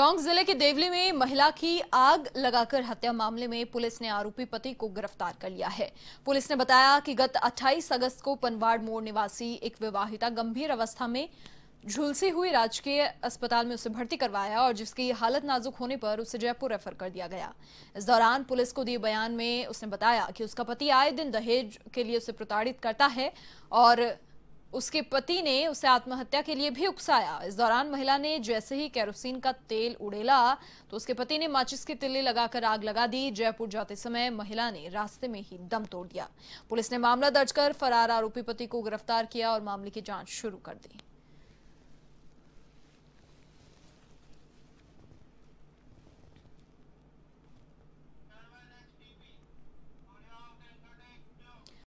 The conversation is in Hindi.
टोंक जिले के देवली में महिला की आग लगाकर हत्या मामले में पुलिस ने आरोपी पति को गिरफ्तार कर लिया है पुलिस ने बताया कि गत 28 अगस्त को पनवाड़ मोड़ निवासी एक विवाहिता गंभीर अवस्था में झुलसी हुई राजकीय अस्पताल में उसे भर्ती करवाया और जिसकी हालत नाजुक होने पर उसे जयपुर रेफर कर दिया गया इस दौरान पुलिस को दिए बयान में उसने बताया कि उसका पति आए दिन दहेज के लिए उसे प्रताड़ित करता है और उसके पति ने उसे आत्महत्या के लिए भी उकसाया इस दौरान महिला ने जैसे ही कैरोसिन का तेल उड़ेला तो उसके पति ने माचिस की तिल्ली लगाकर आग लगा दी जयपुर जाते समय महिला ने रास्ते में ही दम तोड़ दिया पुलिस ने मामला दर्ज कर फरार आरोपी पति को गिरफ्तार किया और मामले की जांच शुरू कर दी